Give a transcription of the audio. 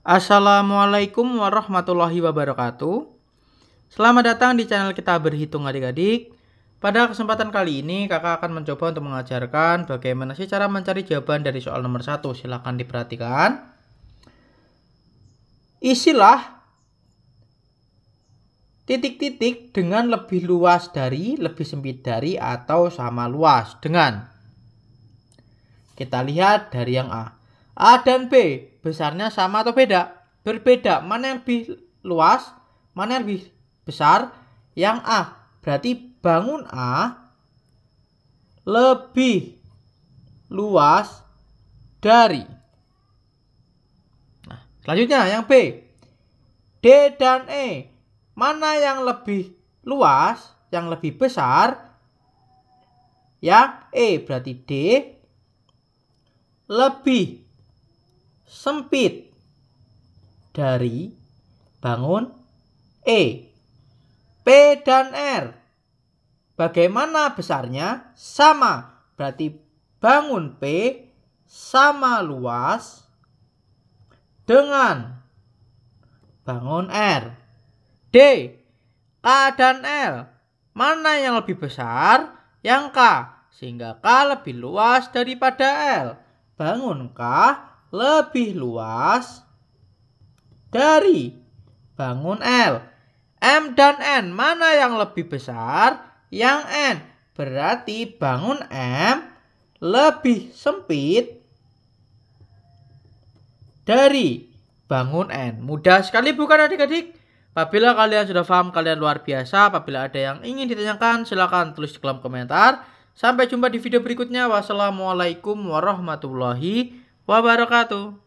Assalamualaikum warahmatullahi wabarakatuh. Selamat datang di channel kita berhitung adik-adik. Pada kesempatan kali ini kakak akan mencoba untuk mengajarkan bagaimana sih cara mencari jawaban dari soal nomor 1. Silahkan diperhatikan. Isilah titik-titik dengan lebih luas dari, lebih sempit dari, atau sama luas dengan. Kita lihat dari yang A. A dan B besarnya sama atau beda? Berbeda. Mana yang lebih luas? Mana yang lebih besar? Yang A. Berarti bangun A lebih luas dari. Nah, selanjutnya yang B. D dan E. Mana yang lebih luas, yang lebih besar? Yang E berarti D lebih sempit dari bangun E. P dan R. Bagaimana besarnya? Sama. Berarti bangun P sama luas dengan bangun R. D. K dan L. Mana yang lebih besar? Yang K. Sehingga K lebih luas daripada L. Bangun K lebih luas dari bangun L. M dan N, mana yang lebih besar? Yang N, berarti bangun M lebih sempit dari bangun N. Mudah sekali bukan adik-adik? Apabila kalian sudah paham, kalian luar biasa. Apabila ada yang ingin ditanyakan, silakan tulis di kolom komentar. Sampai jumpa di video berikutnya. Wassalamualaikum warahmatullahi wabarakatuh.